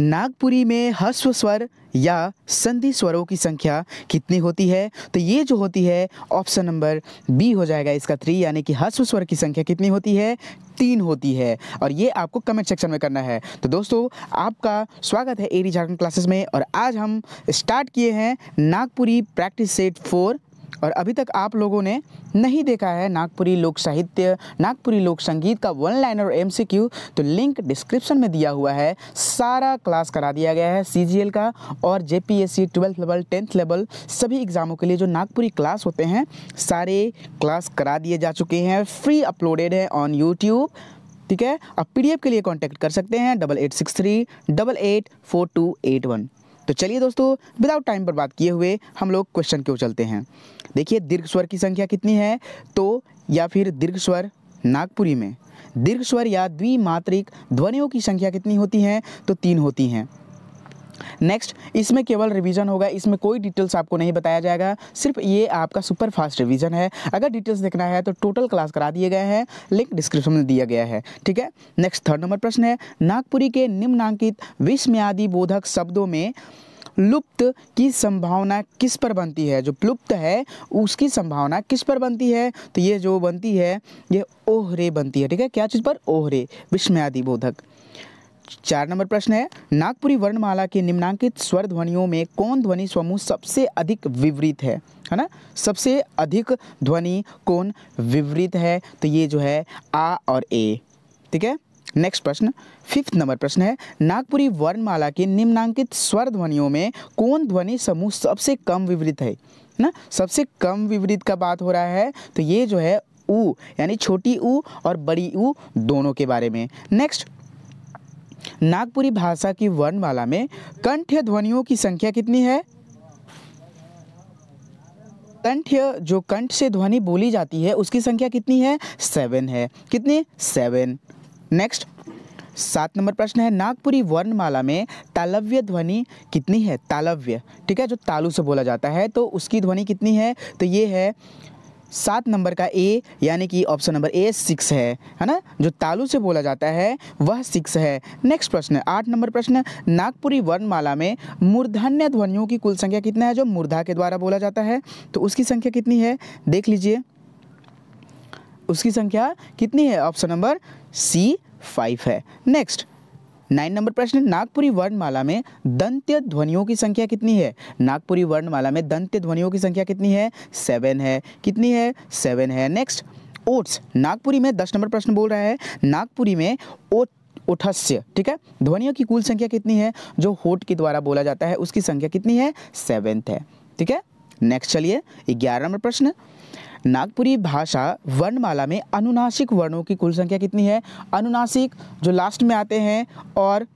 नागपुरी में हस्व स्वर या संधि स्वरों की संख्या कितनी होती है तो ये जो होती है ऑप्शन नंबर बी हो जाएगा इसका थ्री यानी कि हस्व स्वर की संख्या कितनी होती है तीन होती है और ये आपको कमेंट सेक्शन में करना है तो दोस्तों आपका स्वागत है एरी झारखंड क्लासेस में और आज हम स्टार्ट किए हैं नागपुरी प्रैक्टिस सेट फोर और अभी तक आप लोगों ने नहीं देखा है नागपुरी लोक साहित्य नागपुरी लोक संगीत का वन लाइनर एम तो लिंक डिस्क्रिप्शन में दिया हुआ है सारा क्लास करा दिया गया है सी का और J P twelfth level tenth level सभी एग्ज़ामों के लिए जो नागपुरी क्लास होते हैं सारे क्लास करा दिए जा चुके हैं फ्री अपलोडेड है ऑन यूट्यूब ठीक है आप पी के लिए कॉन्टैक्ट कर सकते हैं double eight six three double eight four two eight one तो चलिए दोस्तों विदाउट टाइम पर बात किए हुए हम लोग क्वेश्चन क्यों चलते हैं देखिए दीर्घ स्वर की संख्या कितनी है तो या फिर दीर्घ स्वर नागपुरी में दीर्घ स्वर या द्विमात्रिक ध्वनियों की संख्या कितनी होती हैं तो तीन होती हैं नेक्स्ट इसमें केवल रिवीजन होगा इसमें कोई डिटेल्स आपको नहीं बताया जाएगा सिर्फ ये आपका सुपर फास्ट रिवीजन है अगर डिटेल्स देखना है तो टोटल क्लास करा दिए गए हैं लिंक डिस्क्रिप्शन में दिया गया है ठीक है नेक्स्ट थर्ड नंबर प्रश्न है नागपुरी के निम्नांकित आदि बोधक शब्दों में लुप्त की संभावना किस पर बनती है जो प्लुप्त है उसकी संभावना किस पर बनती है तो ये जो बनती है ये ओहरे बनती है ठीक है क्या चीज़ पर ओहरे आदि बोधक चार नंबर प्रश्न है नागपुरी वर्णमाला के निम्नांकित स्वर ध्वनियों में कौन ध्वनि समूह सबसे अधिक विवृत है है ना सबसे अधिक ध्वनि कौन विवृत है तो ये जो है आ और ए ठीक है नेक्स्ट प्रश्न फिफ्थ नंबर प्रश्न है नागपुरी वर्णमाला के निम्नांकित स्वर ध्वनियों में कौन ध्वनि समूह सबसे कम विवृत है ना सबसे कम विवृत का बात हो रहा है तो ये जो है ऊ यानी छोटी ऊ और बड़ी ऊ दोनों के बारे में नेक्स्ट नागपुरी भाषा की वर्णमाला में कंठ्य ध्वनियों की संख्या कितनी है कंठ्य जो कंठ से ध्वनि बोली जाती है उसकी संख्या कितनी है सेवन है कितनी सेवन नेक्स्ट सात नंबर प्रश्न है नागपुरी वर्णमाला में तालव्य ध्वनि कितनी है तालव्य ठीक है जो तालु से बोला जाता है तो उसकी ध्वनि कितनी है तो ये है सात नंबर का ए यानी कि ऑप्शन नंबर ए सिक्स है है ना जो तालु से बोला जाता है वह सिक्स है नेक्स्ट प्रश्न आठ नंबर प्रश्न नागपुरी वर्णमाला में मूर्धन्य ध्वनियों की कुल संख्या कितना है जो मूर्धा के द्वारा बोला जाता है तो उसकी संख्या कितनी है देख लीजिए उसकी संख्या कितनी है ऑप्शन नंबर सी फाइव है नेक्स्ट नाइन नंबर प्रश्न नागपुरी वर्णमाला में दंत्य ध्वनियों की संख्या कितनी है नागपुरी वर्णमाला में दंत्य ध्वनियों की संख्या कितनी है सेवन है कितनी है सेवन है नेक्स्ट ओट्स नागपुरी में दस नंबर प्रश्न बोल रहा है नागपुरी में ओट उठस्य ठीक है ध्वनियों की कुल संख्या कितनी है जो होट के द्वारा बोला जाता है उसकी संख्या कितनी है सेवेंथ है ठीक है नेक्स्ट चलिए ग्यारह नंबर प्रश्न नागपुरी भाषा वर्णमाला में अनुनासिक वर्णों की कुल संख्या कितनी है अनुनासिक जो लास्ट में आते हैं और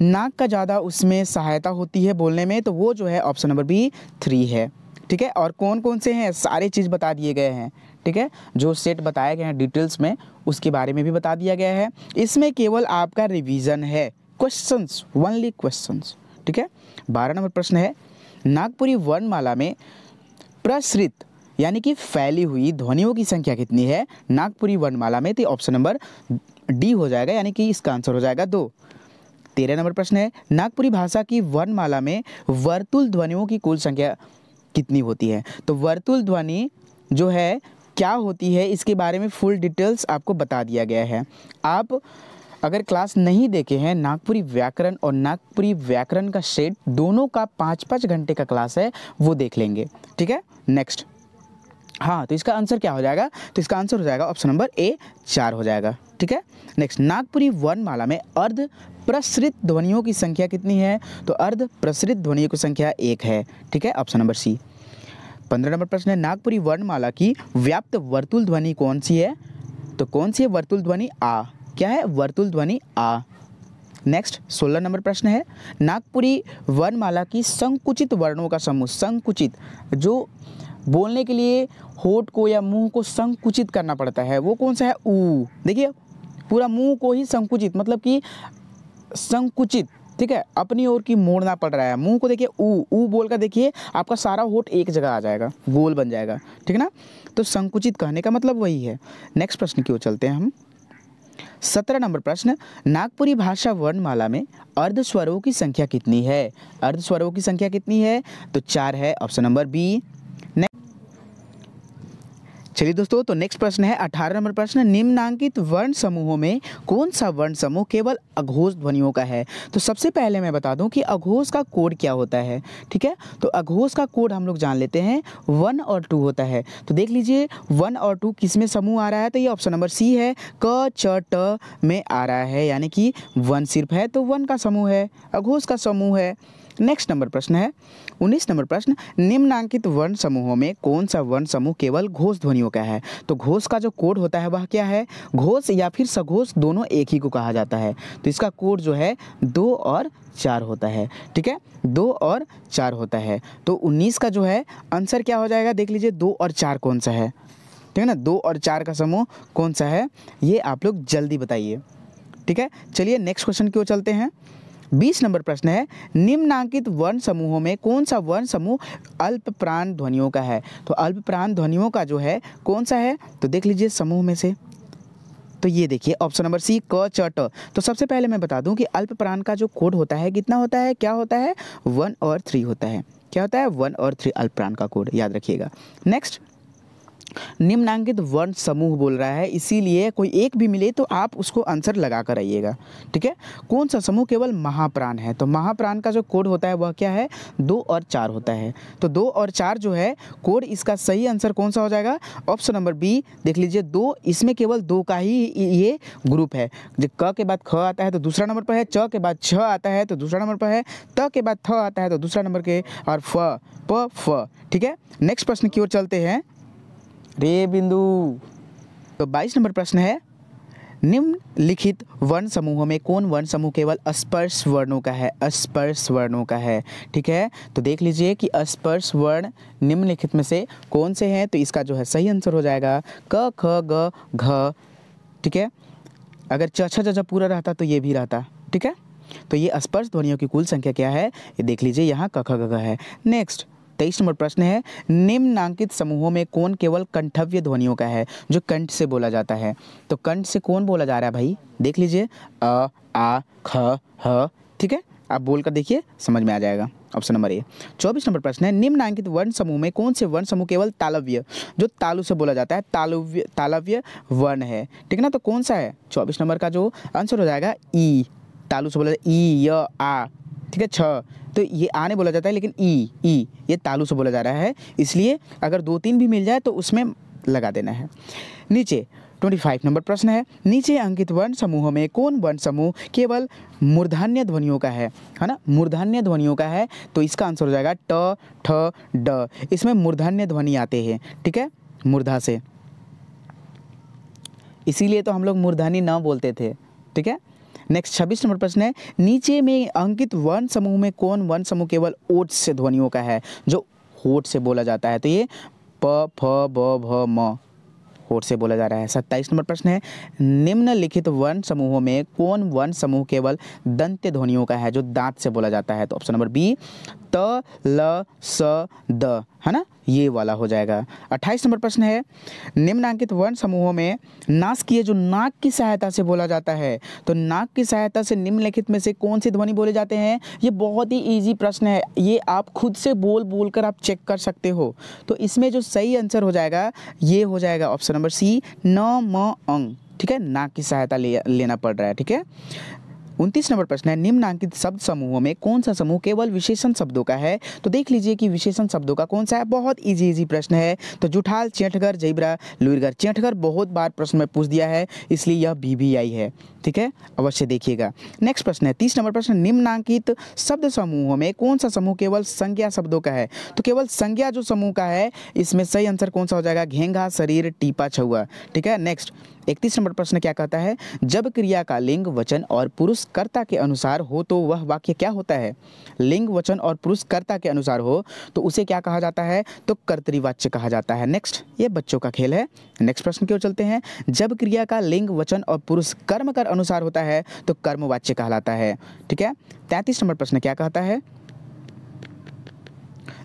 नाक का ज़्यादा उसमें सहायता होती है बोलने में तो वो जो है ऑप्शन नंबर बी थ्री है ठीक है और कौन कौन से हैं सारे चीज़ बता दिए गए हैं ठीक है जो सेट बताए गए हैं डिटेल्स में उसके बारे में भी बता दिया गया है इसमें केवल आपका रिवीजन है क्वेश्चंस वनली क्वेश्चंस ठीक है बारह नंबर प्रश्न है नागपुरी वर्णमाला में प्रसृत यानी कि फैली हुई ध्वनियों की संख्या कितनी है नागपुरी वर्णमाला में तो ऑप्शन नंबर डी हो जाएगा यानी कि इसका आंसर हो जाएगा दो तेरह नंबर प्रश्न है नागपुरी भाषा की वर्णमाला में वर्तुल ध्वनियों की कुल संख्या कितनी होती है तो वर्तुल ध्वनि जो है क्या होती है इसके बारे में फुल डिटेल्स आपको बता दिया गया है आप अगर क्लास नहीं देखे हैं नागपुरी व्याकरण और नागपुरी व्याकरण का सेट दोनों का पाँच पाँच घंटे का क्लास है वो देख लेंगे ठीक है नेक्स्ट हाँ तो इसका आंसर क्या हो जाएगा तो इसका आंसर हो जाएगा ऑप्शन नंबर ए चार हो जाएगा ठीक है नेक्स्ट नागपुरी वर्णमाला में अर्ध प्रसृत ध्वनियों की संख्या कितनी है तो अर्ध प्रसृत ध्वनियों की संख्या एक है ठीक है ऑप्शन नंबर सी पंद्रह नंबर प्रश्न है नागपुरी वर्णमाला की व्याप्त वर्तुल ध्वनि कौन सी है तो कौन सी है वर्तुल ध्वनि आ क्या है वर्तुल ध्वनि आ नेक्स्ट सोलह नंबर प्रश्न है नागपुरी वर्णमाला की संकुचित वर्णों का समूह संकुचित जो बोलने के लिए होठ को या मुंह को संकुचित करना पड़ता है वो कौन सा है ऊ देखिए पूरा मुंह को ही संकुचित मतलब कि संकुचित ठीक है अपनी ओर की मोड़ना पड़ रहा है मुंह को देखिए ऊ ऊ बोल का देखिए आपका सारा होठ एक जगह आ जाएगा गोल बन जाएगा ठीक है ना तो संकुचित कहने का मतलब वही है नेक्स्ट प्रश्न की ओर चलते हैं हम सत्रह नंबर प्रश्न नागपुरी भाषा वर्णमाला में अर्ध स्वरों की संख्या कितनी है अर्ध स्वरों की संख्या कितनी है तो चार है ऑप्शन नंबर बी चलिए दोस्तों तो नेक्स्ट प्रश्न है अठारह नंबर प्रश्न निम्नांकित वर्ण समूहों में कौन सा वर्ण समूह केवल अघोष ध्वनियों का है तो सबसे पहले मैं बता दूं कि अघोष का कोड क्या होता है ठीक है तो अघोष का कोड हम लोग जान लेते हैं वन और टू होता है तो देख लीजिए वन और टू किस में समूह आ रहा है तो ये ऑप्शन नंबर सी है क च ट में आ रहा है यानी कि वन सिर्फ है तो वन का समूह है अघोष का समूह है नेक्स्ट नंबर प्रश्न है उन्नीस नंबर प्रश्न निम्नांकित वर्ण समूहों में कौन सा वर्ण समूह केवल घोष ध्वनियों का है तो घोष का जो कोड होता है वह क्या है घोष या फिर सघोष दोनों एक ही को कहा जाता है तो इसका कोड जो है दो और चार होता है ठीक है दो और चार होता है तो उन्नीस का जो है आंसर क्या हो जाएगा देख लीजिए दो और चार कौन सा है ठीक है ना दो और चार का समूह कौन सा है ये आप लोग जल्दी बताइए ठीक है चलिए नेक्स्ट क्वेश्चन की ओर चलते हैं बीस नंबर प्रश्न है निम्नांकित वर्ण समूहों में कौन सा वर्ण समूह अल्प प्राण ध्वनियों का है तो अल्प प्राण ध्वनियों का जो है कौन सा है तो देख लीजिए समूह में से तो ये देखिए ऑप्शन नंबर सी क च ट तो सबसे पहले मैं बता दूं कि अल्प प्राण का जो कोड होता है कितना होता है क्या होता है वन और थ्री होता है क्या होता है वन और थ्री अल्प प्राण का कोड याद रखिएगा नेक्स्ट निम्नांकित वर्ण समूह बोल रहा है इसीलिए कोई एक भी मिले तो आप उसको आंसर लगा कर आइएगा ठीक है कौन सा समूह केवल महाप्राण है तो महाप्राण का जो कोड होता है वह क्या है दो और चार होता है तो दो और चार जो है कोड इसका सही आंसर कौन सा हो जाएगा ऑप्शन नंबर बी देख लीजिए दो इसमें केवल दो का ही ये ग्रुप है जो क के बाद ख आता है तो दूसरा नंबर पर है च के बाद छ आता है तो दूसरा नंबर पर है त के बाद थ आता है तो दूसरा नंबर के और फ प फ ठीक है नेक्स्ट प्रश्न की ओर चलते हैं रे बिंदु तो 22 नंबर प्रश्न है निम्नलिखित वर्ण समूह में कौन वर्ण समूह केवल स्पर्श वर्णों का है स्पर्श वर्णों का है ठीक है तो देख लीजिए कि स्पर्श वर्ण निम्नलिखित में से कौन से हैं तो इसका जो है सही आंसर हो जाएगा क ख ग घ ठीक है अगर चछ छ पूरा रहता तो ये भी रहता ठीक है तो ये स्पर्श ध्वनियों की कुल संख्या क्या है ये देख लीजिए यहाँ क ख ग है नेक्स्ट तेईस नंबर प्रश्न है निम्नांकित समूहों में कौन केवल कंठव्य ध्वनियों का है जो कंठ से बोला जाता है तो कंठ से कौन बोला जा रहा है भाई देख लीजिए अ आ ख ह ठीक है आप बोल कर देखिए समझ में आ जाएगा ऑप्शन नंबर ए चौबीस नंबर प्रश्न है निम्नांकित वर्ण समूह में कौन से वर्ण समूह केवल तालव्य जो तालु से बोला जाता है तालव्य तालव्य वर्ण है ठीक है ना तो कौन सा है चौबीस नंबर का जो आंसर हो जाएगा ई तालु से बोला जाए ई य आ ठीक है छ तो ये आने बोला जाता है लेकिन ई ई ये तालु से बोला जा रहा है इसलिए अगर दो तीन भी मिल जाए तो उसमें लगा देना है नीचे ट्वेंटी फाइव नंबर प्रश्न है नीचे अंकित वर्ण समूह में कौन वर्ण समूह केवल मूर्धान्य ध्वनियों का है है ना मूर्धान्य ध्वनियों का है तो इसका आंसर हो जाएगा ट ठ ड इसमें मूर्धान्य ध्वनि आते हैं ठीक है मूर्धा से इसीलिए तो हम लोग मूर्धानी न बोलते थे ठीक है नेक्स्ट छब्बीस नंबर प्रश्न है नीचे में अंकित वन समूह में कौन वन समूह केवल ओट से ध्वनियों का है जो होट से बोला जाता है तो ये प फ ब भ म होट से बोला जा रहा है सत्ताईस नंबर प्रश्न है निम्नलिखित वन समूहों में कौन वन समूह केवल दंत ध्वनियों का है जो दांत से बोला जाता है तो ऑप्शन नंबर बी त ल स द है ना ये वाला हो जाएगा अट्ठाईस नंबर प्रश्न है निम्नांकित वर्ण समूहों में की जो नाक की सहायता से बोला जाता है तो नाक की सहायता से निम्नलिखित में से कौन से ध्वनि बोले जाते हैं ये बहुत ही ईजी प्रश्न है ये आप खुद से बोल बोल कर आप चेक कर सकते हो तो इसमें जो सही आंसर हो जाएगा ये हो जाएगा ऑप्शन नंबर सी न म अंग ठीक है नाक की सहायता ले लेना पड़ रहा है ठीक है उनतीस नंबर प्रश्न है निम्नांकित शब्द समूहों में कौन सा समूह केवल विशेषण शब्दों का है तो देख लीजिए कि विशेषण शब्दों का कौन सा है बहुत इजी इजी प्रश्न है तो जुठाल चेठगर जैबरा लुईरगर चेठगर बहुत बार प्रश्न में पूछ दिया है इसलिए यह बी है ठीक है अवश्य देखिएगा नेक्स्ट प्रश्न है तीस नंबर प्रश्न निम्नांकित शब्द समूहों में कौन सा समूह केवल संज्ञा शब्दों का है तो केवल संज्ञा जो समूह का है इसमें सही आंसर कौन सा हो जाएगा घेंगा शरीर टीपा छुआ ठीक है नेक्स्ट इकतीस नंबर प्रश्न क्या कहता है जब क्रिया का लिंग वचन और पुरुषकर्ता के अनुसार हो तो वह वाक्य क्या होता है लिंग वचन और पुरुषकर्ता के अनुसार हो तो उसे क्या कहा जाता है तो कर्तवाच्य कहा जाता है नेक्स्ट ये बच्चों का खेल है नेक्स्ट प्रश्न की ओर चलते हैं जब क्रिया का लिंग वचन और पुरुष कर्म कर अनुसार होता है तो कर्मवाच्य कहलाता है ठीक है तैंतीस नंबर प्रश्न क्या कहता है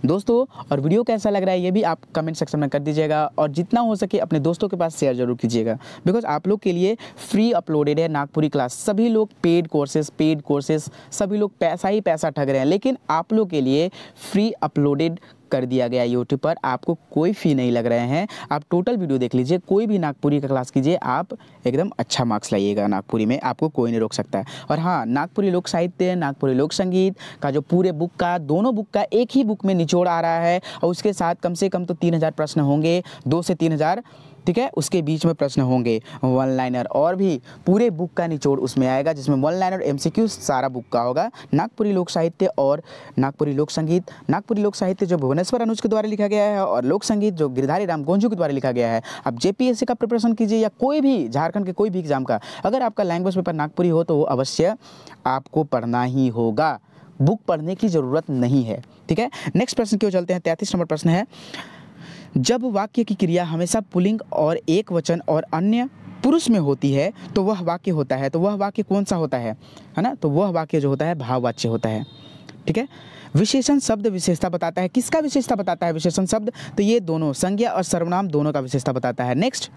दोस्तों और वीडियो कैसा लग रहा है ये भी आप कमेंट सेक्शन में कर दीजिएगा और जितना हो सके अपने दोस्तों के पास शेयर जरूर कीजिएगा बिकॉज आप लोग के लिए फ्री अपलोडेड है नागपुरी क्लास सभी लोग पेड कोर्सेज पेड कोर्सेज सभी लोग पैसा ही पैसा ठग रहे हैं लेकिन आप लोग के लिए फ्री अपलोडेड कर दिया गया यूट्यूब पर आपको कोई फ़ी नहीं लग रहे हैं आप टोटल वीडियो देख लीजिए कोई भी नागपुरी का क्लास कीजिए आप एकदम अच्छा मार्क्स लाइएगा नागपुरी में आपको कोई नहीं रोक सकता है और हाँ नागपुरी लोक साहित्य नागपुरी लोक संगीत का जो पूरे बुक का दोनों बुक का एक ही बुक में निचोड़ आ रहा है और उसके साथ कम से कम तो तीन प्रश्न होंगे दो से तीन ठीक है उसके बीच में प्रश्न होंगे वन लाइनर और भी पूरे बुक का निचोड़ उसमें आएगा जिसमें वन लाइनर एम सारा बुक का होगा नागपुरी लोक साहित्य और नागपुरी लोक संगीत नागपुरी लोक साहित्य जो भुवनेश्वर अनुज के द्वारा लिखा गया है और लोक संगीत जो गिरधारी राम गोंजू के द्वारा लिखा गया है अब जेपीएससी का प्रिपरेशन कीजिए या कोई भी झारखंड के कोई भी एग्जाम का अगर आपका लैंग्वेज पेपर नागपुरी हो तो वो अवश्य आपको पढ़ना ही होगा बुक पढ़ने की ज़रूरत नहीं है ठीक है नेक्स्ट प्रश्न क्यों चलते हैं तैंतीस नंबर प्रश्न है जब वाक्य की क्रिया हमेशा पुलिंग और एक वचन और अन्य पुरुष में होती है तो वह वाक्य होता है तो वह वाक्य कौन सा होता है है ना तो वह वाक्य जो होता है भाववाच्य होता है ठीक है विशेषण शब्द विशेषता बताता है किसका विशेषता बताता है विशेषण शब्द तो ये दोनों संज्ञा और सर्वनाम दोनों का विशेषता बताता है नेक्स्ट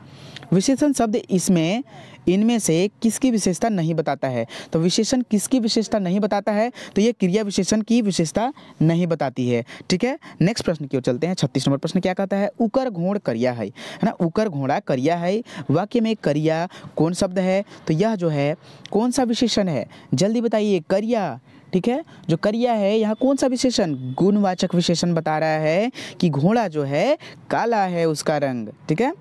विशेषण शब्द इसमें इनमें से किसकी विशेषता नहीं बताता है तो विशेषण किसकी विशेषता नहीं बताता है तो ये क्रिया विशेषण की विशेषता नहीं बताती है ठीक है नेक्स्ट प्रश्न की ओर चलते हैं छत्तीस नंबर प्रश्न क्या कहता है उकर घोड़ करिया है है ना उकर घोड़ा करिया है वाक्य में करिया कौन शब्द है तो यह जो है कौन सा विशेषण है जल्दी बताइए करिया ठीक है जो करिया है यहाँ कौन सा विशेषण गुणवाचक विशेषण बता रहा है कि घोड़ा जो है काला है उसका रंग ठीक है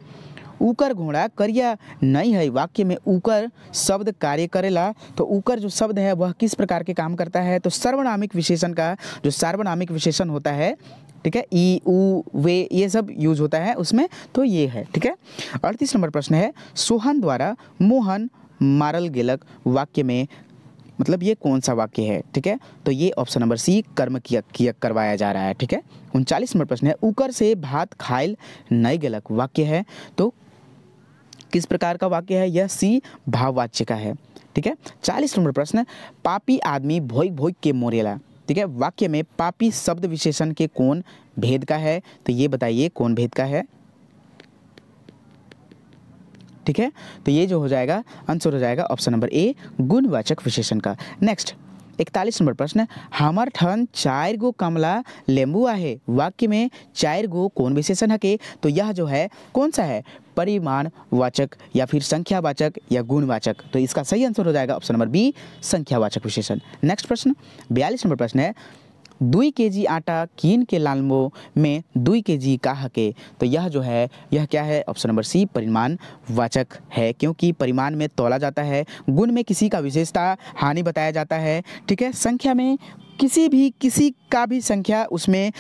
ऊकर घोड़ा करिया नहीं है वाक्य में ऊकर शब्द कार्य करेला तो ऊकर जो शब्द है वह किस प्रकार के काम करता है तो सर्वनामिक विशेषण का जो सार्वनामिक विशेषण होता है ठीक है ई ऊ वे ये सब यूज होता है उसमें तो ये है ठीक है अड़तीस नंबर प्रश्न है सोहन द्वारा मोहन मारल गेलक वाक्य में मतलब ये कौन सा वाक्य है ठीक है तो ये ऑप्शन नंबर सी कर्म किया किया करवाया जा रहा है ठीक है उनचालीस नंबर प्रश्न है ऊकर से भात खाइल नहीं गलक वाक्य है तो किस प्रकार का वाक्य है यह सी भाववाच्य का है ठीक है चालीस नंबर प्रश्न पापी आदमी भोई भोई के मोरेला ठीक है वाक्य में पापी शब्द विशेषण के कौन भेद का है तो ये बताइए कौन भेद का है ठीक है तो ये जो हो जाएगा आंसर हो जाएगा ऑप्शन नंबर ए गुणवाचक विशेषण का नेक्स्ट इकतालीस नंबर प्रश्न हमार ठन चार गो कमला लेम्बुआ है वाक्य में चार गो कौन विशेषण है के तो यह जो है कौन सा है परिमाण वाचक या फिर संख्यावाचक या गुणवाचक तो इसका सही आंसर हो जाएगा ऑप्शन नंबर बी संख्यावाचक विशेषण नेक्स्ट प्रश्न बयालीस नंबर प्रश्न है दुई के जी आटा कीन के लालमो में दुई के जी का के तो यह जो है यह क्या है ऑप्शन नंबर सी परिमाण वाचक है क्योंकि परिमाण में तोला जाता है गुण में किसी का विशेषता हानि बताया जाता है ठीक है संख्या में किसी भी किसी का भी संख्या उसमें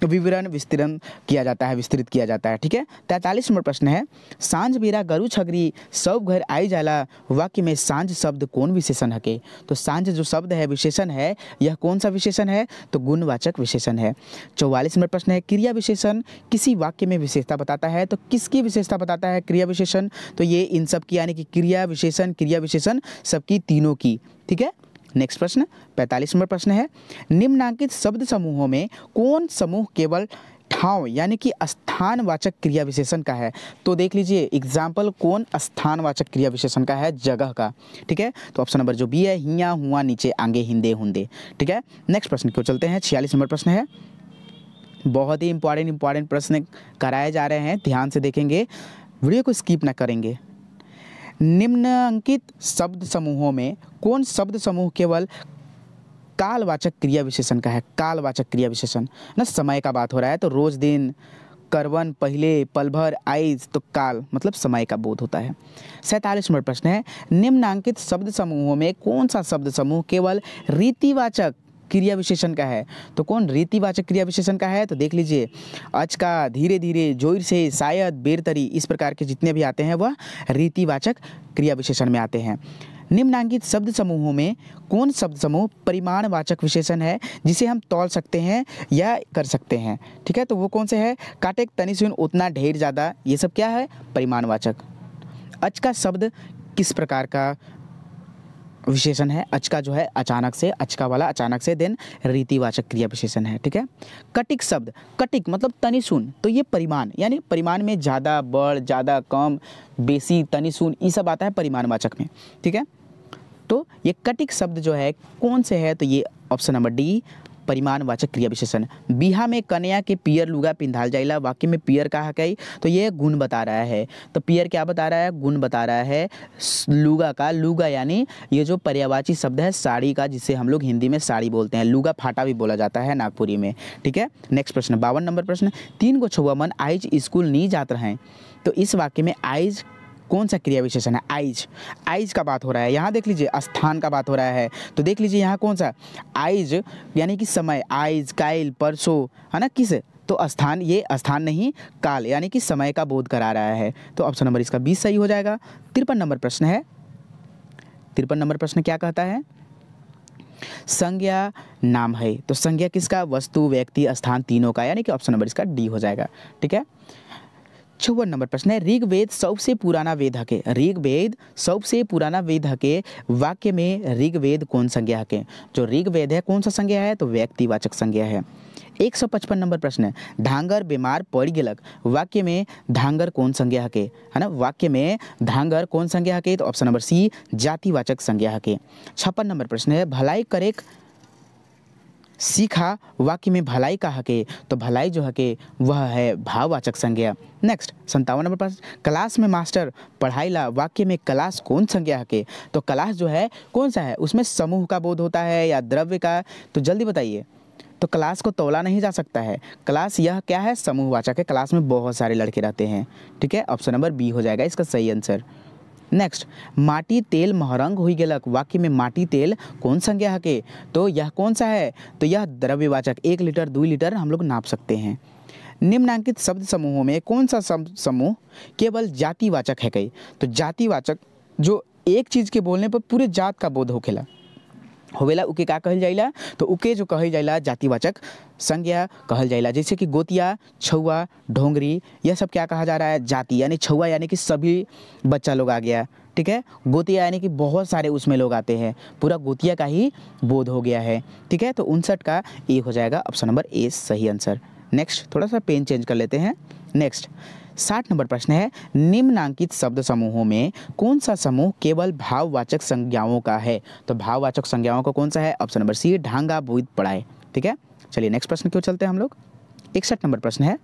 तो विवरण विस्तरण किया जाता है विस्तृत किया जाता है ठीक है तैंतालीस नंबर प्रश्न है सांझ बीरा गरु छगरी सब घर आई जाला वाक्य में सांझ शब्द कौन विशेषण हके तो सांझ जो शब्द है विशेषण है यह कौन सा विशेषण है तो गुणवाचक विशेषण है चौवालीस नंबर प्रश्न है क्रिया विशेषण किसी वाक्य में विशेषता बताता है तो किसकी विशेषता बताता है क्रिया विशेषण तो ये इन सब की यानी कि क्रिया विशेषण क्रिया विशेषण सबकी तीनों की ठीक है नेक्स्ट प्रश्न पैंतालीस नंबर प्रश्न है निम्नांकित शब्द समूहों में कौन समूह केवल ठाव यानी कि स्थानवाचक क्रिया विशेषण का है तो देख लीजिए एग्जाम्पल कौन स्थानवाचक क्रिया विशेषण का है जगह का ठीक है तो ऑप्शन नंबर जो बी है हिया हुआ नीचे आगे हिंदे हुंदे ठीक है नेक्स्ट प्रश्न क्यों चलते हैं छियालीस नंबर प्रश्न है बहुत ही इंपॉर्टेंट इंपॉर्टेंट प्रश्न कराए जा रहे हैं ध्यान से देखेंगे वीडियो को स्किप ना करेंगे निम्नांकित शब्द समूहों में कौन शब्द समूह केवल कालवाचक क्रिया विशेषण का है कालवाचक क्रिया विशेषण ना समय का बात हो रहा है तो रोज दिन करवन पहले पलभर आइज तो काल मतलब समय का बोध होता है सैंतालीस नंबर प्रश्न है निम्नांकित शब्द समूहों में कौन सा शब्द समूह केवल रीतिवाचक क्रिया विशेषण का है तो कौन रीतिवाचक क्रिया विशेषण का है तो देख लीजिए आज का धीरे धीरे जोर से शायद बेरतरी इस प्रकार के जितने भी आते हैं वह रीतिवाचक क्रिया विशेषण में आते हैं निम्नांकित शब्द समूहों में कौन शब्द समूह परिमाणवाचक विशेषण है जिसे हम तौल सकते हैं या कर सकते हैं ठीक है तो वो कौन से है काटेक तनिसुन उतना ढेर ज़्यादा ये सब क्या है परिमाणवाचक अच का शब्द किस प्रकार का विशेषण है अचका जो है अचानक से अचका वाला अचानक से देन रीतिवाचक क्रिया विशेषण है ठीक है कटिक शब्द कटिक मतलब तनिसुन तो ये परिमाण यानी परिमाण में ज़्यादा बढ़ ज़्यादा कम बेसी तनिसुन ये सब आता है परिमाणवाचक में ठीक है तो ये कटिक शब्द जो है कौन से है तो ये ऑप्शन नंबर डी परिमाणवाचक क्रिया विशेषण बिहा में कन्या के पियर लुगा पिंधाल जाइला वाक्य में पियर कहा गई तो ये गुण बता रहा है तो पियर क्या बता रहा है गुण बता रहा है लुगा का लुगा यानी ये जो पर्यावाची शब्द है साड़ी का जिसे हम लोग हिंदी में साड़ी बोलते हैं लुगा फाटा भी बोला जाता है नागपुरी में ठीक है नेक्स्ट प्रश्न बावन नंबर प्रश्न तीन गो छुआ मन आइज स्कूल नहीं जाते रहे तो इस वाक्य में आइज कौन सा क्रिया विशेषण है आइज आइज का बात हो रहा है यहाँ देख लीजिए स्थान का बात हो रहा है तो देख लीजिए यहाँ कौन सा आइज यानी कि समय आइज काइल परसों है ना किस तो स्थान ये स्थान नहीं काल यानी कि समय का बोध करा रहा है तो ऑप्शन नंबर इसका बीस सही हो जाएगा तिरपन नंबर प्रश्न है तिरपन नंबर प्रश्न क्या कहता है संज्ञा नाम है तो संज्ञा किसका वस्तु व्यक्ति स्थान तीनों का यानी कि ऑप्शन नंबर इसका डी हो जाएगा ठीक है छवन नंबर प्रश्न है ऋग्वेद सबसे पुराना वेद हके ऋग्वेद सबसे पुराना वेद हके वाक्य में ऋग्वेद कौन संज्ञा हके जो ऋग्वेद है कौन सा संज्ञा है तो व्यक्तिवाचक संज्ञा है एक सौ पचपन नंबर प्रश्न है धांगर बीमार पड़ गलक वाक्य में धांगर कौन संज्ञा हके है ना वाक्य में धांगर कौन संज्ञा हके तो ऑप्शन नंबर सी जातिवाचक संज्ञा हके छप्पन नंबर प्रश्न है भलाई करेक सीखा वाक्य में भलाई का हके तो भलाई जो हके वह है भाववाचक संज्ञा नेक्स्ट संतावन नंबर पाँच क्लास में मास्टर पढ़ाई ला वाक्य में क्लास कौन संज्ञा हके तो क्लास जो है कौन सा है उसमें समूह का बोध होता है या द्रव्य का तो जल्दी बताइए तो क्लास को तोला नहीं जा सकता है क्लास यह क्या है समूहवाचक है क्लास में बहुत सारे लड़के रहते हैं ठीक है ऑप्शन नंबर बी हो जाएगा इसका सही आंसर नेक्स्ट माटी तेल महरंग हुई गलक वाक्य में माटी तेल कौन संज्ञा है के तो यह कौन सा है तो यह द्रव्यवाचक एक लीटर दो लीटर हम लोग नाप सकते हैं निम्नांकित शब्द समूहों में कौन सा समूह केवल जातिवाचक है कई तो जातिवाचक जो एक चीज़ के बोलने पर पूरे जात का बोध होखेला होवेला उके का कहल जाइला तो उके जो कहल जाइला जातिवाचक संज्ञा कहल जाइला जैसे कि गोतिया छुआ ढोंगरी यह सब क्या कहा जा रहा है जाति यानी छुआ यानी कि सभी बच्चा लोग आ गया ठीक है गोतिया यानी कि बहुत सारे उसमें लोग आते हैं पूरा गोतिया का ही बोध हो गया है ठीक है तो उनसठ का ए हो जाएगा ऑप्शन नंबर ए सही आंसर नेक्स्ट थोड़ा सा पेन चेंज कर लेते हैं नेक्स्ट साठ नंबर प्रश्न है निम्नांकित शब्द समूहों में कौन सा समूह केवल भाववाचक संज्ञाओं का है तो भाववाचक संज्ञाओं का कौन सा है ऑप्शन नंबर सी ढांगा बुद पढ़ाए ठीक है चलिए नेक्स्ट प्रश्न क्यों चलते हैं हम लोग इकसठ नंबर प्रश्न है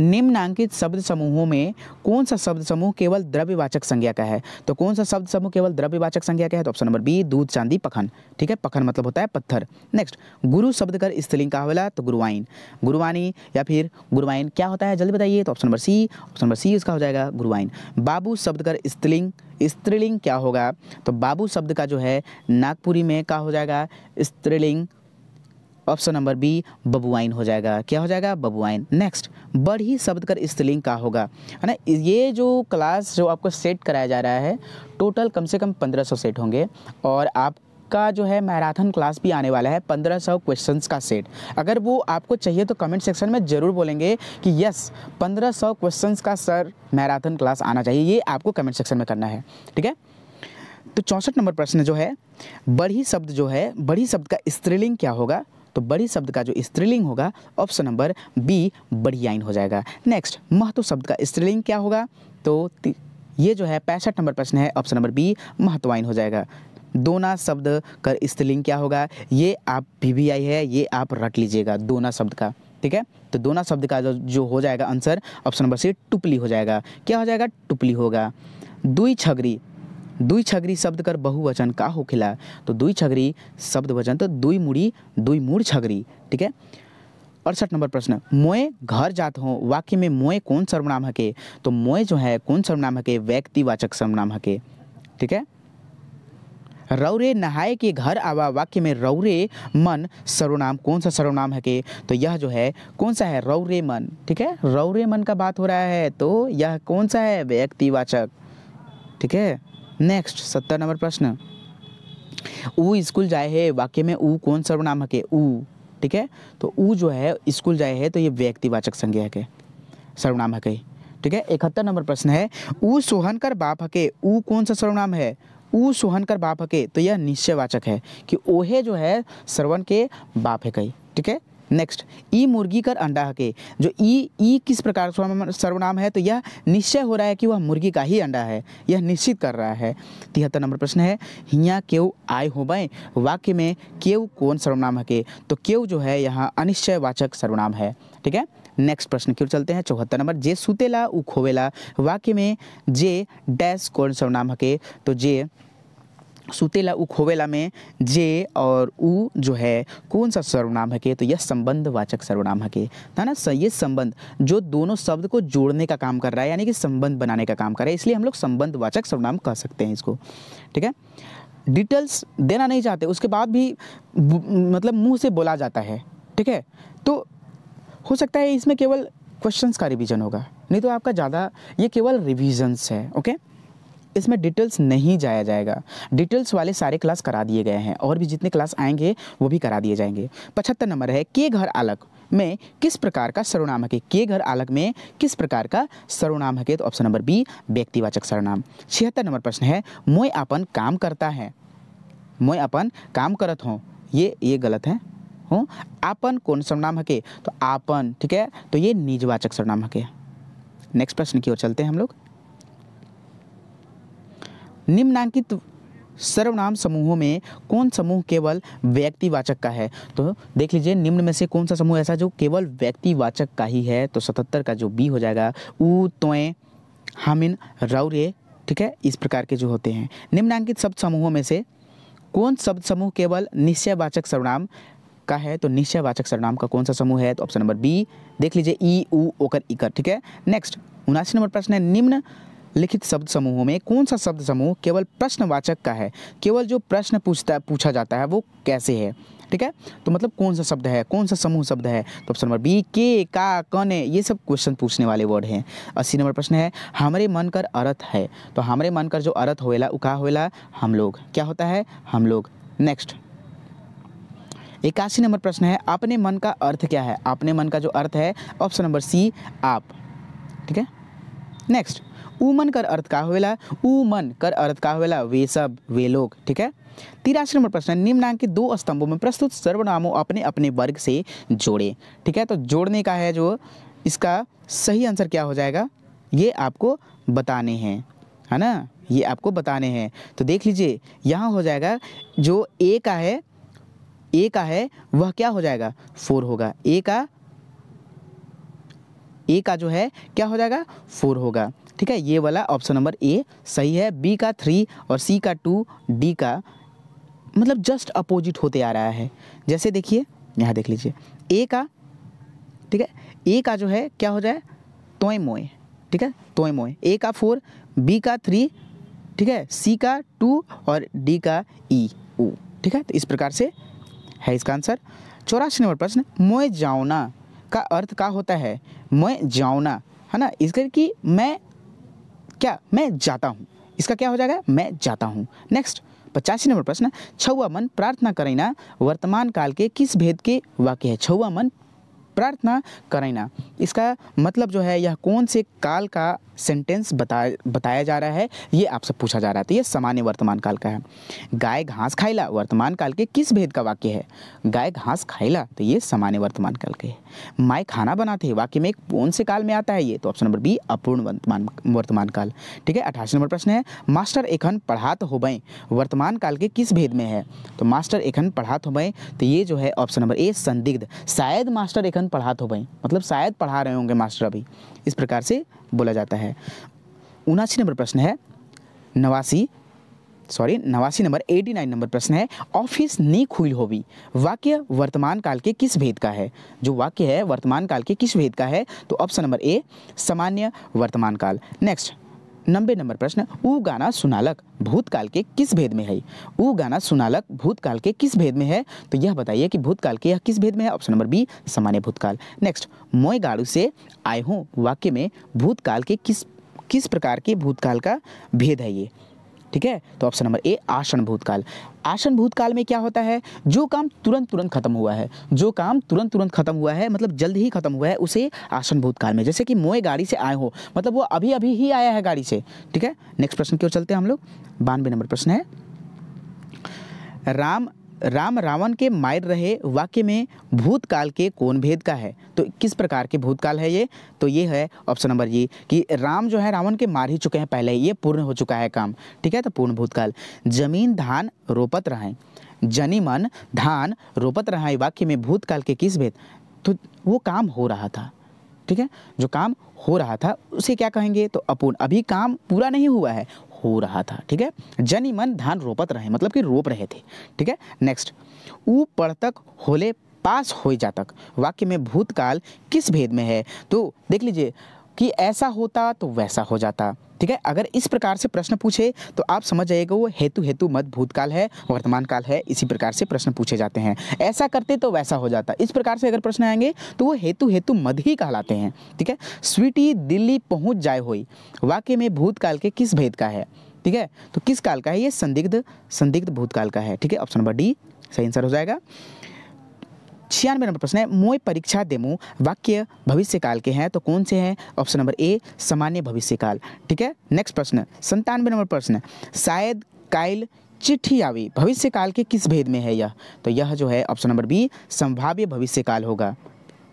निम्नांकित शब्द समूहों में कौन सा शब्द समूह केवल द्रव्यवाचक संज्ञा का है तो कौन सा शब्द समूह केवल द्रव्यवाचक संज्ञा का है तो ऑप्शन नंबर बी दूध चांदी पखन ठीक है पखन मतलब होता है पत्थर नेक्स्ट गुरु शब्द कर स्त्रीलिंग का होला तो गुरुवाइन गुरुवाणी या फिर गुरुवाइन क्या होता है जल्दी बताइए तो option number C option number C उसका हो जाएगा गुरुवाइन बाबू शब्द कर स्त्रीलिंग स्त्रीलिंग क्या होगा तो बाबू शब्द का जो है नागपुरी में क्या हो जाएगा स्त्रीलिंग ऑप्शन नंबर बी बबुआइन हो जाएगा क्या हो जाएगा बबुआइन नेक्स्ट बड़ी शब्द कर स्त्रीलिंग का होगा है ना ये जो क्लास जो आपको सेट कराया जा रहा है टोटल कम से कम पंद्रह सौ सेट होंगे और आप का जो है मैराथन क्लास भी आने वाला है पंद्रह सौ क्वेश्चन का सेट अगर वो आपको चाहिए तो कमेंट सेक्शन में ज़रूर बोलेंगे कि यस पंद्रह सौ क्वेश्चन का सर मैराथन क्लास आना चाहिए ये आपको कमेंट सेक्शन में करना है ठीक है तो चौंसठ नंबर प्रश्न जो है बड़ी शब्द जो है बड़ी शब्द का स्त्रीलिंग क्या होगा तो बड़ी शब्द का जो स्त्रीलिंग होगा ऑप्शन नंबर बी बड़ी आइन हो जाएगा नेक्स्ट महत्व शब्द का स्त्रीलिंग क्या होगा तो ये जो है पैंसठ नंबर प्रश्न है ऑप्शन नंबर बी महत्वाइन हो जाएगा दोना शब्द का स्त्रीलिंग क्या होगा ये आप पी है ये आप रट लीजिएगा दोना शब्द का ठीक है तो दोना शब्द का जो जो हो जाएगा आंसर ऑप्शन नंबर सी टुपली हो जाएगा क्या हो जाएगा टुपली होगा दुई छगरी दुई छगरी शब्द कर बहुवचन का होखेला तो दुई छगरी शब्द वचन तो दुई मुड़ी दुई मूड़ छगरी ठीक है अड़सठ नंबर प्रश्न मोए घर जात हो वाक्य में मोए कौन सर्वनाम हके तो मोए जो है कौन सर्वनाम हके व्यक्तिवाचक सर्वनाम हके ठीक है रौरे नहाए के घर आवा वाक्य में रौरे मन सर्वनाम कौन सा सर्वनाम है के तो यह जो है कौन सा है रौरे मन ठीक है रौरे मन का बात हो रहा है तो यह कौन सा है व्यक्तिवाचक ठीक है नेक्स्ट सत्तर नंबर प्रश्न ऊ स्कूल जाए है वाक्य में ऊ कौन सर्वनाम है ऊ ठीक है तो ऊ जो है स्कूल जाए है तो ये व्यक्तिवाचक संज्ञा है सर्वनाम है ठीक है इकहत्तर नंबर प्रश्न है ऊ सोहन कर बाप हके ऊ कौन सा सर्वनाम है ऊ सोहन कर बाप हके तो यह निश्चयवाचक है कि ओहे जो है सर्वन के बाप है कई ठीक है नेक्स्ट ई मुर्गी कर अंडा हके जो ई ई किस प्रकार सर्वनाम है तो यह निश्चय हो रहा है कि वह मुर्गी का ही अंडा है यह निश्चित कर रहा है तिहत्तर नंबर प्रश्न है हिया केव आय हो वाक्य में केव कौन सर्वनाम हके तो केव जो है यहाँ अनिश्चय वाचक सर्वनाम है ठीक है नेक्स्ट प्रश्न क्यों चलते हैं चौहत्तर नंबर जे सुतेला उ खोवेला वाक्य में जे डैश कौन सर्वनाम हके तो जे सुतेला उ खोवेला में जे और उ जो है कौन सा सर्वनाम है के तो यह संबंधवाचक सर्वनाम है के है ना ये संबंध जो दोनों शब्द को जोड़ने का काम कर रहा है यानी कि संबंध बनाने का काम कर रहा है इसलिए हम लोग संबंधवाचक सर्वनाम कह सकते हैं इसको ठीक है डिटेल्स देना नहीं चाहते उसके बाद भी मतलब मुँह से बोला जाता है ठीक है तो हो सकता है इसमें केवल क्वेश्चन का रिविजन होगा नहीं तो आपका ज़्यादा ये केवल रिविजन्स है ओके इसमें डिटेल्स नहीं जाया जाएगा डिटेल्स वाले सारे क्लास करा दिए गए हैं और भी जितने क्लास आएंगे वो भी करा दिए जाएंगे पचहत्तर नंबर है के घर अलग में किस प्रकार का सर्वनाम है के घर अलग में किस प्रकार का सर्वनाम है तो ऑप्शन नंबर बी व्यक्तिवाचक सर्वनाम छिहत्तर नंबर प्रश्न है मोय अपन काम करता है मोय अपन काम करत हूँ ये ये गलत है हूँ आपन कौन सर्वनाम है तो आपन ठीक है तो ये निजवाचक सर्वनाम है नेक्स्ट प्रश्न की ओर चलते हैं हम लोग निम्नांकित सर्वनाम समूहों में कौन समूह केवल व्यक्तिवाचक का है तो देख लीजिए निम्न में से कौन सा समूह ऐसा जो केवल व्यक्तिवाचक का ही है तो सतहत्तर का जो बी हो जाएगा ऊ तोय हामिन रौरे ठीक है इस प्रकार के जो होते हैं निम्नांकित शब्द समूहों में से कौन शब्द समूह केवल निश्चयवाचक सर्वनाम का है तो निश्चयवाचक सर्वनाम का कौन सा समूह है तो ऑप्शन नंबर बी देख लीजिए ई ऊ ओकर इकर ठीक है नेक्स्ट उनासी नंबर प्रश्न है निम्न लिखित शब्द समूहों में कौन सा शब्द समूह केवल प्रश्नवाचक का है केवल जो प्रश्न पूछता पूछा जाता है वो कैसे है ठीक है तो मतलब कौन सा शब्द है कौन सा समूह शब्द है तो ऑप्शन नंबर बी के का कन ये सब क्वेश्चन पूछने वाले वर्ड हैं अस्सी नंबर प्रश्न है हमारे मन कर अर्थ है तो हमारे मन कर जो अर्थ होएला उका होएला हम लोग क्या होता है हम लोग नेक्स्ट इक्यासी नंबर प्रश्न है अपने मन का अर्थ क्या है अपने मन का जो अर्थ है ऑप्शन नंबर सी आप ठीक है नेक्स्ट उमन कर अर्थ का होवेला उमन कर अर्थ का होवेला वे सब वे लोग ठीक है तिरासी नंबर प्रश्न निम्नांकित दो स्तंभों में प्रस्तुत सर्वनामों अपने अपने वर्ग से जोड़े ठीक है तो जोड़ने का है जो इसका सही आंसर क्या हो जाएगा ये आपको बताने हैं है ना ये आपको बताने हैं तो देख लीजिए यहाँ हो जाएगा जो ए का है ए का है वह क्या हो जाएगा फोर होगा ए का ए का जो है क्या हो जाएगा फोर होगा ठीक है ये वाला ऑप्शन नंबर ए सही है बी का थ्री और सी का टू डी का मतलब जस्ट अपोजिट होते आ रहा है जैसे देखिए यहाँ देख लीजिए ए का ठीक है ए का जो है क्या हो जाए तोय मोय ठीक है तोय मोय ए का फोर बी का थ्री ठीक है सी का टू और डी का ई e, ओ ठीक है तो इस प्रकार से है इसका आंसर चौरासी नंबर प्रश्न मोय जाओना का अर्थ का होता है मैं जाओना है ना इसके कि मैं क्या मैं जाता हूँ इसका क्या हो जाएगा मैं जाता हूँ नेक्स्ट पचासी नंबर प्रश्न छुआ मन प्रार्थना करेना वर्तमान काल के किस भेद के वाक्य है छुआ मन प्रार्थना करेना इसका मतलब जो है यह कौन से काल का सेंटेंस बताया बताया जा रहा है ये आपसे पूछा जा रहा था ये सामान्य वर्तमान काल का है गाय घास खाइला वर्तमान काल के किस भेद का वाक्य है गाय घास खाइला तो ये सामान्य वर्तमान काल के है माए खाना बनाते हैं वाक्य में एक कौन से काल में आता है ये तो ऑप्शन नंबर बी अपूर्ण वर्तमान वर्तमान काल ठीक है अठासी नंबर प्रश्न है मास्टर एखन पढ़ात हो वर्तमान काल के किस भेद में है तो मास्टर एखन पढ़ात हो तो ये जो है ऑप्शन नंबर ए संदिग्ध शायद मास्टर एखन पढ़ात हो मतलब शायद पढ़ा रहे होंगे मास्टर अभी इस प्रकार से बोला जाता है उनासी नंबर प्रश्न है नवासी सॉरी नवासी नंबर एटी नाइन नंबर प्रश्न है ऑफिस नी खुल होवी वाक्य वर्तमान काल के किस भेद का है जो वाक्य है वर्तमान काल के किस भेद का है तो ऑप्शन नंबर ए सामान्य वर्तमान काल नेक्स्ट नब्बे नंबर प्रश्न उ गाना सुनालक भूतकाल के किस भेद में है उ गाना सुनालक भूतकाल के किस भेद में है तो यह बताइए कि भूतकाल के यह किस भेद में है ऑप्शन नंबर बी सामान्य भूतकाल नेक्स्ट मोय गाड़ू से आए हूँ वाक्य में भूतकाल के किस किस प्रकार के भूतकाल का भेद है ये ठीक है तो ऑप्शन नंबर ए आसन भूतकाल आसन भूतकाल में क्या होता है जो काम तुरंत तुरंत खत्म हुआ है जो काम तुरंत तुरंत खत्म हुआ है मतलब जल्द ही खत्म हुआ है उसे आसन भूतकाल में जैसे कि मोए गाड़ी से आए हो मतलब वो अभी अभी ही आया है गाड़ी से ठीक है नेक्स्ट प्रश्न की ओर चलते हैं हम लोग बानवे नंबर प्रश्न है राम राम रावण के मायर रहे वाक्य में भूतकाल के कौन भेद का है तो किस प्रकार के भूतकाल है ये तो ये है ऑप्शन नंबर ये कि राम जो है रावण के मार ही चुके हैं पहले ये पूर्ण हो चुका है काम ठीक है तो पूर्ण भूतकाल जमीन धान रोपत रहे जनी मन धान रोपत रहे वाक्य में भूतकाल के किस भेद तो वो काम हो रहा था ठीक है जो काम हो रहा था उसे क्या कहेंगे तो अपूर्ण अभी काम पूरा नहीं हुआ है हो रहा था ठीक है जनी मन धान रोपत रहे मतलब कि रोप रहे थे ठीक है नेक्स्ट ऊ पढ़तक होले पास हो जातक वाक्य में भूतकाल किस भेद में है तो देख लीजिए कि ऐसा होता तो वैसा हो जाता ठीक है अगर इस प्रकार से प्रश्न पूछे तो आप समझ जाइएगा वो हेतु हेतु मत भूतकाल है वर्तमान काल है इसी प्रकार से प्रश्न पूछे जाते हैं ऐसा करते तो वैसा हो जाता इस प्रकार से अगर प्रश्न आएंगे तो वो हेतु हेतु मत ही कहलाते हैं ठीक है स्वीटी दिल्ली पहुंच जाए हुई वाक्य में भूतकाल के किस भेद का है ठीक है तो किस काल का है ये संदिग्ध संदिग्ध भूतकाल का है ठीक है ऑप्शन नंबर डी सही आंसर हो जाएगा छियानवे नंबर प्रश्न है मोय परीक्षा देमु वाक्य भविष्यकाल के हैं तो कौन से हैं ऑप्शन नंबर ए सामान्य भविष्यकाल ठीक है नेक्स्ट प्रश्न संतानवे नंबर प्रश्न शायद कायल चिट्ठी आवी भविष्यकाल के किस भेद में है यह तो यह जो है ऑप्शन नंबर बी संभाव्य भविष्यकाल होगा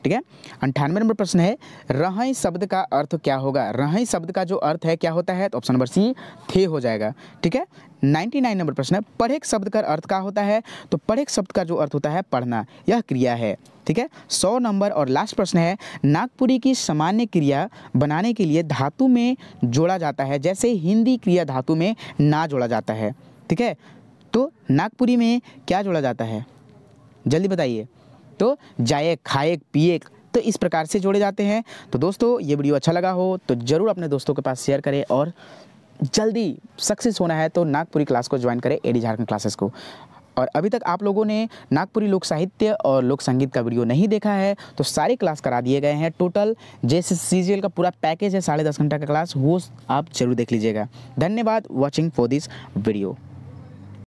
ठीक है अंठानवे नंबर प्रश्न है रहें शब्द का अर्थ क्या होगा रहें शब्द का जो अर्थ है क्या होता है तो ऑप्शन नंबर सी थे हो जाएगा ठीक है 99 नंबर प्रश्न है पढ़ेक शब्द का अर्थ क्या होता है तो पढ़ेक शब्द का जो अर्थ होता है पढ़ना यह क्रिया है ठीक है सौ नंबर और लास्ट प्रश्न है नागपुरी की सामान्य क्रिया बनाने के लिए धातु में जोड़ा जाता है जैसे हिंदी क्रिया धातु में ना जोड़ा जाता है ठीक है तो नागपुरी में क्या जोड़ा जाता है जल्दी बताइए तो जाए खाएक पिएक तो इस प्रकार से जोड़े जाते हैं तो दोस्तों ये वीडियो अच्छा लगा हो तो ज़रूर अपने दोस्तों के पास शेयर करें और जल्दी सक्सेस होना है तो नागपुरी क्लास को ज्वाइन करें एडी झारखंड क्लासेस को और अभी तक आप लोगों ने नागपुरी लोक साहित्य और लोक संगीत का वीडियो नहीं देखा है तो सारे क्लास करा दिए गए हैं टोटल जैसे सी का पूरा पैकेज है साढ़े दस घंटा का क्लास वो आप जरूर देख लीजिएगा धन्यवाद वॉचिंग फॉर दिस वीडियो